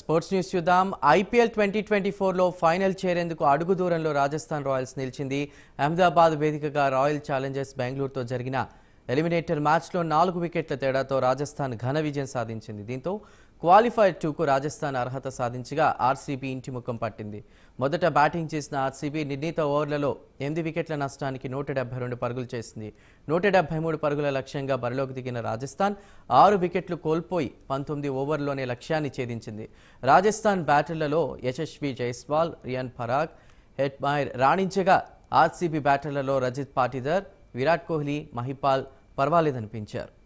sports news చూద్దాం IPL twenty twenty ఫోర్లో final చేరేందుకు అడుగు దూరంలో రాజస్థాన్ రాయల్స్ నిలిచింది అహ్మదాబాద్ వేదికగా రాయల్ ఛాలెంజర్స్ బెంగళూరుతో జరిగిన ఎలిమినేటర్ మ్యాచ్లో నాలుగు వికెట్ల తేడాతో రాజస్థాన్ ఘన విజయం సాధించింది దీంతో క్వాలిఫైర్ టూకు రాజస్థాన్ అర్హత సాధించగా ఆర్సీబీ ఇంటి ముఖం పట్టింది మొదట బ్యాటింగ్ చేసిన ఆర్సీబీ నిర్ణీత ఓవర్లలో ఎనిమిది వికెట్ల నష్టానికి నూట డెబ్బై రెండు పరుగులు చేసింది నూట డెబ్బై మూడు పరుగుల లక్ష్యంగా బరిలోకి దిగిన రాజస్థాన్ ఆరు వికెట్లు కోల్పోయి పంతొమ్మిది ఓవర్లోనే లక్ష్యాన్ని ఛేదించింది రాజస్థాన్ బ్యాటర్లలో యశస్వి జైస్వాల్ రియాన్ పరాగ్ హెట్మాయర్ రాణించగా ఆర్సీబీ బ్యాటర్లలో రజిత్ పాటిదర్ విరాట్ కోహ్లీ మహిపాల్ పర్వాలేదనిపించారు